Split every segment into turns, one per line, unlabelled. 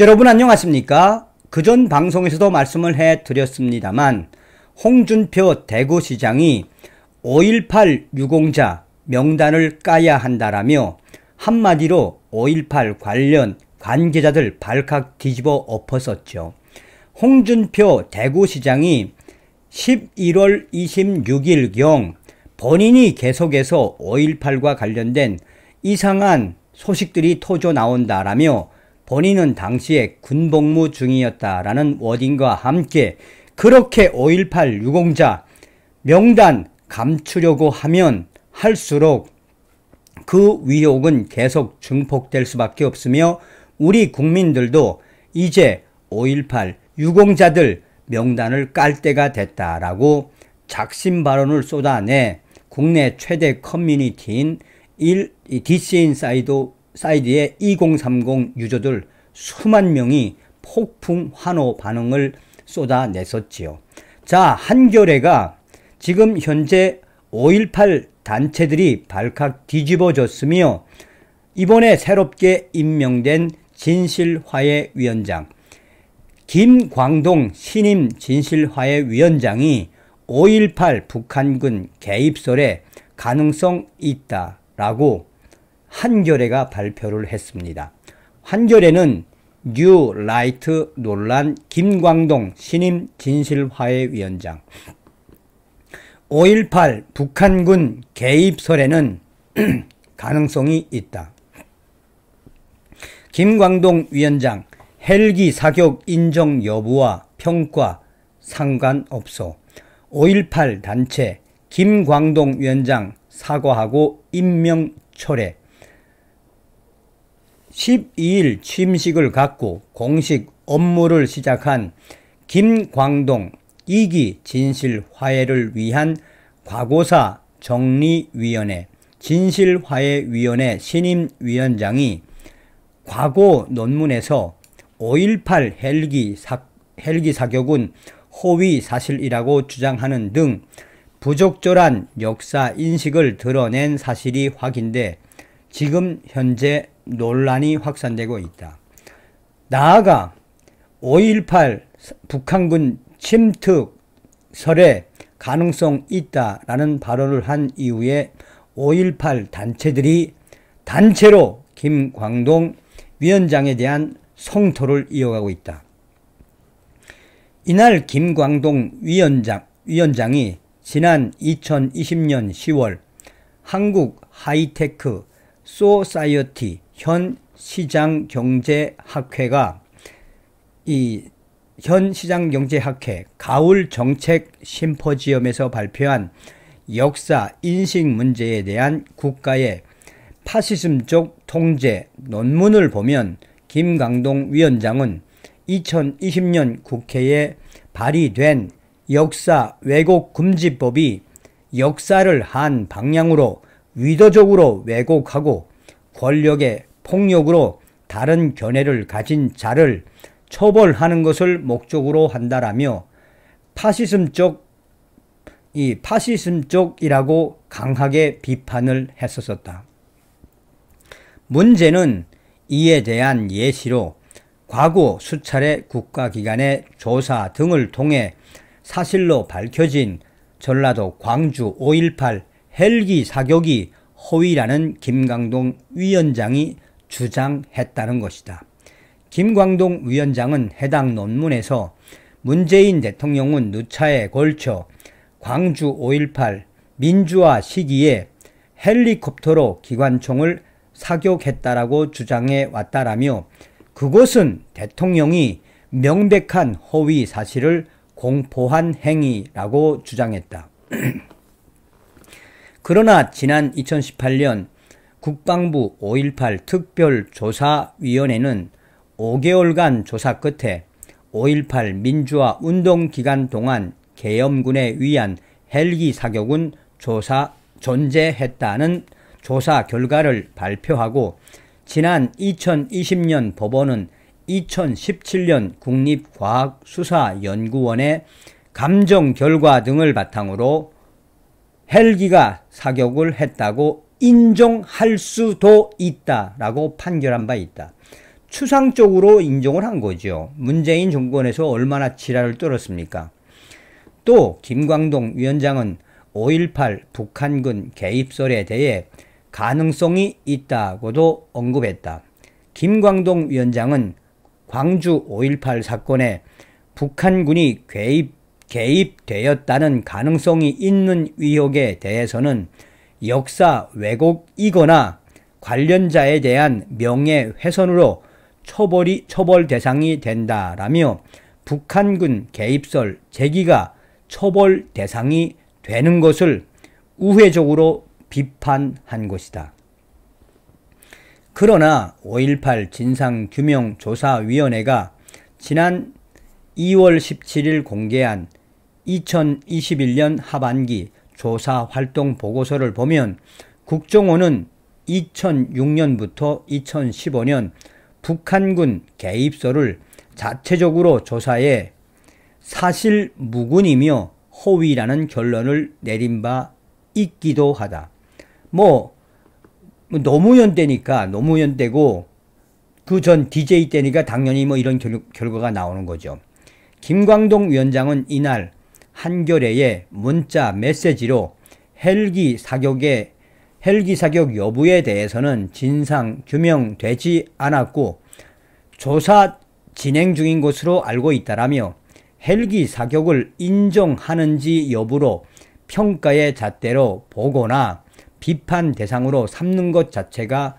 여러분 안녕하십니까? 그 전 방송에서도 말씀을 해 드렸습니다만 홍준표 대구시장이 5.18 유공자 명단을 까야 한다라며 한마디로 5.18 관련 관계자들 발칵 뒤집어 엎었었죠. 홍준표 대구시장이 11월 26일경 본인이 계속해서 5.18과 관련된 이상한 소식들이 터져 나온다라며 본인은 당시에 군복무 중이었다라는 워딩과 함께 그렇게 5.18 유공자 명단 감추려고 하면 할수록 그 위혹은 계속 증폭될 수밖에 없으며 우리 국민들도 이제 5.18 유공자들 명단을 깔 때가 됐다라고 작심 발언을 쏟아내 국내 최대 커뮤니티인 d c 인사이드 사이드의 2030 유저들 수만 명이 폭풍 환호 반응을 쏟아냈었지요. 자, 한겨레가 지금 현재 5.18 단체들이 발칵 뒤집어졌으며 이번에 새롭게 임명된 진실화해 위원장 김광동 신임 진실화해 위원장이 5.18 북한군 개입설에 가능성 있다라고 한겨레가 발표를 했습니다. 한겨레는 뉴 라이트 논란 김광동 신임 진실화해 위원장 5.18 북한군 개입설에는 가능성이 있다. 김광동 위원장 헬기 사격 인정 여부와 평가 상관없어 5.18 단체 김광동 위원장 사과하고 임명 철회 12일 취임식을 갖고 공식 업무를 시작한 김광동 이기 진실 화해를 위한 과거사 정리위원회 진실화해위원회 신임위원장이 과거 논문에서 5.18 헬기, 사, 헬기 사격은 허위 사실이라고 주장하는 등 부적절한 역사 인식을 드러낸 사실이 확인돼 지금 현재 논란이 확산되고 있다. 나아가 5.18 북한군 침투 설에 가능성 있다라는 발언을 한 이후에 5.18 단체들이 단체로 김광동 위원장에 대한 성토를 이어가고 있다. 이날 김광동 위원장, 위원장이 지난 2020년 10월 한국 하이테크 소사이어티 현 시장 경제 학회가 이 현 시장 경제 학회 가을 정책 심포지엄에서 발표한 역사 인식 문제에 대한 국가의 파시즘적 통제 논문을 보면 김강동 위원장은 2020년 국회에 발의된 역사 왜곡 금지법이 역사를 한 방향으로 위도적으로 왜곡하고 권력의 폭력으로 다른 견해를 가진 자를 처벌하는 것을 목적으로 한다라며 파시즘적 이 파시즘적이라고 강하게 비판을 했었었다. 문제는 이에 대한 예시로 과거 수차례 국가기관의 조사 등을 통해 사실로 밝혀진 전라도 광주 5.18 헬기 사격이 허위라는 김강동 위원장이 주장했다는 것이다. 김광동 위원장은 해당 논문에서 문재인 대통령은 누차에 걸쳐 광주 5.18 민주화 시기에 헬리콥터로 기관총을 사격했다라고 주장해 왔다라며 그것은 대통령이 명백한 허위 사실을 공포한 행위라고 주장했다. 그러나 지난 2018년 국방부 5.18 특별조사위원회는 5개월간 조사 끝에 5.18 민주화 운동 기간 동안 계엄군에 의한 헬기 사격은 조사 존재했다는 조사 결과를 발표하고 지난 2020년 법원은 2017년 국립과학수사연구원의 감정 결과 등을 바탕으로 헬기가 사격을 했다고 인정할 수도 있다라고 판결한 바 있다. 추상적으로 인정을 한 거죠. 문재인 정권에서 얼마나 지랄을 떨었습니까? 또 김광동 위원장은 5.18 북한군 개입설에 대해 가능성이 있다고도 언급했다. 김광동 위원장은 광주 5.18 사건에 북한군이 개입, 개입되었다는 가능성이 있는 위혹에 대해서는 역사 왜곡이거나 관련자에 대한 명예훼손으로 처벌이 처벌 대상이 된다라며 북한군 개입설 제기가 처벌 대상이 되는 것을 우회적으로 비판한 것이다. 그러나 5.18 진상규명조사위원회가 지난 2월 17일 공개한 2021년 하반기 조사 활동 보고서를 보면 국정원은 2006년부터 2015년 북한군 개입소를 자체적으로 조사해 사실 무근이며 허위라는 결론을 내린 바 있기도 하다. 뭐 노무현 때니까 노무현 때고 그 전 DJ 때니까 당연히 뭐 이런 결, 결과가 나오는 거죠. 김광동 위원장은 이날 한겨레에 문자 메시지로 헬기 사격의 헬기 사격 여부에 대해서는 진상 규명되지 않았고 조사 진행 중인 것으로 알고 있다라며 헬기 사격을 인정하는지 여부로 평가의 잣대로 보거나 비판 대상으로 삼는 것 자체가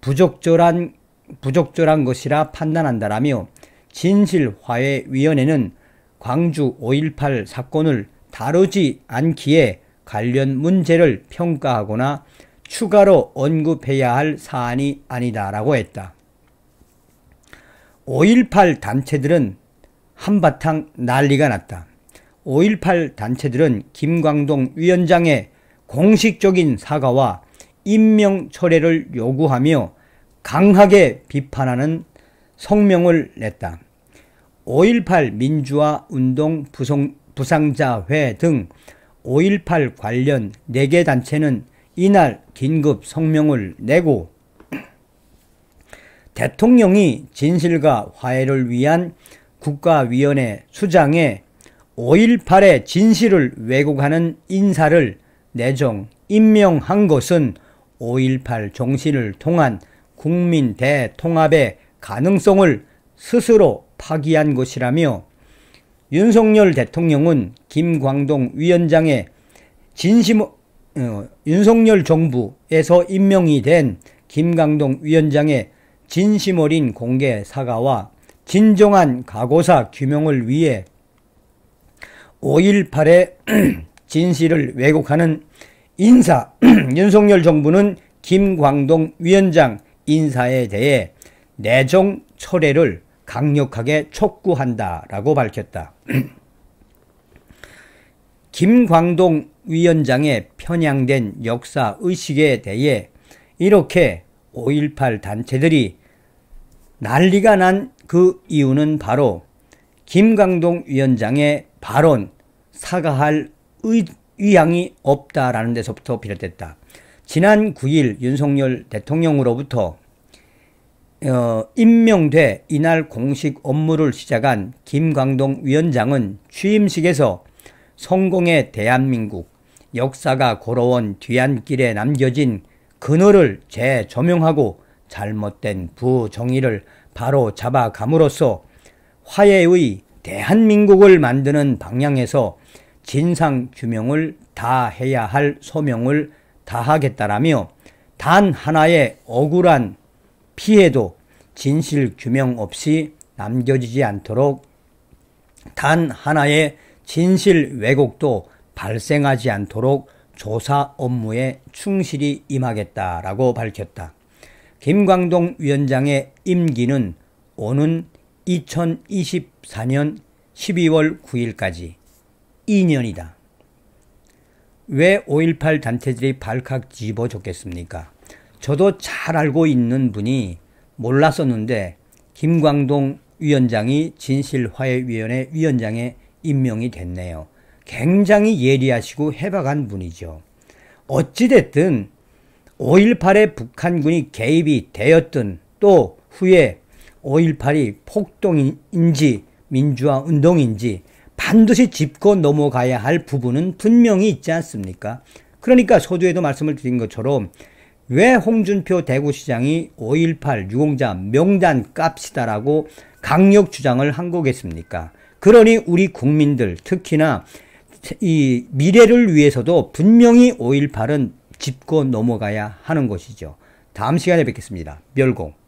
부적절한 부적절한 것이라 판단한다라며 진실화해위원회는 광주 5.18 사건을 다루지 않기에 관련 문제를 평가하거나 추가로 언급해야 할 사안이 아니다라고 했다. 5.18 단체들은 한바탕 난리가 났다. 5.18 단체들은 김광동 위원장의 공식적인 사과와 임명 철회를 요구하며 강하게 비판하는 성명을 냈다. 5.18 민주화 운동 부상자회 등 5.18 관련 4개 단체는 이날 긴급 성명을 내고 대통령이 진실과 화해를 위한 국가위원회 수장에 5.18의 진실을 왜곡하는 인사를 내정, 임명한 것은 5.18종신을 통한 국민 대통합의 가능성을 스스로 파기한 것이라며 윤석열 대통령은 김광동 위원장의 진심 어, 윤석열 정부에서 임명이 된 김광동 위원장의 진심 어린 공개 사과와 진정한 각오사 규명을 위해 5.18의 진실을 왜곡하는 인사 윤석열 정부는 김광동 위원장 인사에 대해 내정 철회를 강력하게 촉구한다라고 밝혔다. 김광동 위원장의 편향된 역사 의식에 대해 이렇게 5.18 단체들이 난리가 난 그 이유는 바로 김광동 위원장의 발언, 사과할 의, 의향이 없다라는 데서부터 비롯됐다. 지난 9일 윤석열 대통령으로부터 어, 임명돼 이날 공식 업무를 시작한 김광동 위원장은 취임식에서 성공의 대한민국 역사가 걸어온 뒤안길에 남겨진 그늘을 재조명하고 잘못된 부정의를 바로 잡아감으로써 화해의 대한민국을 만드는 방향에서 진상 규명을 다 해야 할 소명을 다하겠다라며 단 하나의 억울한 피해도 진실 규명 없이 남겨지지 않도록 단 하나의 진실 왜곡도 발생하지 않도록 조사 업무에 충실히 임하겠다라고 밝혔다. 김광동 위원장의 임기는 오는 2024년 12월 9일까지 2년이다. 왜 5.18 단체들이 발칵 집어졌겠습니까? 저도 잘 알고 있는 분이 몰랐었는데 김광동 위원장이 진실화해위원회 위원장에 임명이 됐네요. 굉장히 예리하시고 해박한 분이죠. 어찌됐든 5.18에 북한군이 개입이 되었든 또 후에 5.18이 폭동인지 민주화 운동인지 반드시 짚고 넘어가야 할 부분은 분명히 있지 않습니까? 그러니까 소두에도 말씀을 드린 것처럼 왜 홍준표 대구시장이 5.18 유공자 명단 값이다라고 강력 주장을 한 거겠습니까? 그러니 우리 국민들 특히나 이 미래를 위해서도 분명히 5.18은 짚고 넘어가야 하는 것이죠. 다음 시간에 뵙겠습니다. 멸공.